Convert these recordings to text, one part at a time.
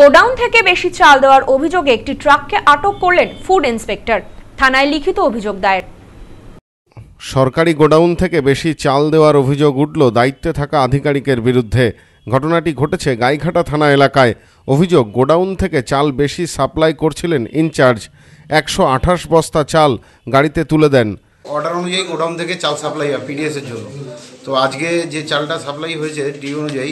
godown থেকে বেশি চাল দেওয়ার অভিযোগে একটি ট্রাককে আটক করলেন ফুড ইন্সপেক্টর থানায় লিখিত অভিযোগ দায়ের সরকারি গোডাউন থেকে বেশি চাল দেওয়ার অভিযোগ উঠল দায়িত্বে থাকা আধিকারিকের বিরুদ্ধে ঘটনাটি ঘটেছে গাইঘাটা থানা এলাকায় অভিযোগ গোডাউন থেকে চাল বেশি সাপ্লাই করছিলেন ইনচার্জ একশো আঠাশ বস্তা চাল গাড়িতে তুলে দেন অর্ডার অনুযায়ী গোডাউন থেকে চাল সাপ্লাই হয় পিডিএসের জন্য তো আজকে যে চালটা সাপ্লাই হয়েছে ডি অনুযায়ী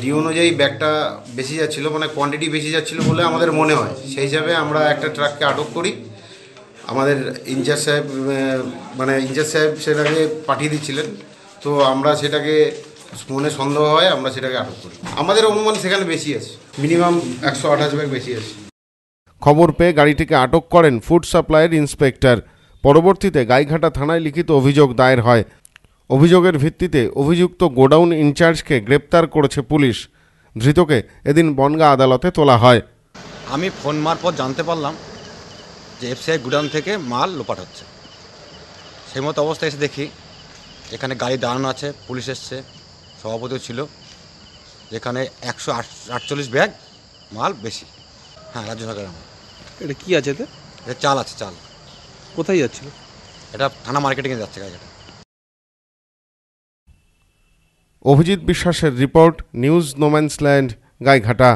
ডি অনুযায়ী ব্যাগটা বেশি যাচ্ছিলো মানে কোয়ান্টিটি বেশি যাচ্ছিলো বলে আমাদের মনে হয় সেই হিসাবে আমরা একটা ট্রাককে আটক করি আমাদের ইনচার্জ সাহেব মানে ইনচার্জ সাহেব সেটাকে পাঠিয়ে দিচ্ছিলেন তো আমরা সেটাকে মনে সন্দেহ হয় আমরা সেটাকে আটক করি আমাদের অনুমান সেখানে বেশি আছে মিনিমাম একশো আঠাশ ব্যাগ বেশি আছে খবর পেয়ে গাড়িটিকে আটক করেন ফুড সাপ্লাইয়ের ইন্সপেক্টর পরবর্তীতে গাইঘাটা থানায় লিখিত অভিযোগ দায়ের হয় অভিযোগের ভিত্তিতে অভিযুক্ত গোডাউন ইনচার্জকে গ্রেপ্তার করেছে পুলিশ ধৃতকে এদিন বনগা আদালতে তোলা হয় আমি ফোন মারফত জানতে পারলাম যে এফসিআই গুডাউন থেকে মাল লোপাট হচ্ছে সেই মতো অবস্থায় এসে দেখি এখানে গাড়ি দাঁড়ানো আছে পুলিশ এসছে সভাপতিও ছিল যেখানে একশো আটচল্লিশ ব্যাগ মাল বেশি হ্যাঁ রাজ্য সরকারের মাল এটা কী আছে এতে এটা চাল আছে চাল কোথায় যাচ্ছিল এটা থানা মার্কেটিংয়ে যাচ্ছে গাড়িটা অভিজিৎ বিশ্বাসের রিপোর্ট নিউজ নোম্যান্সল্যান্ড গাইঘাটা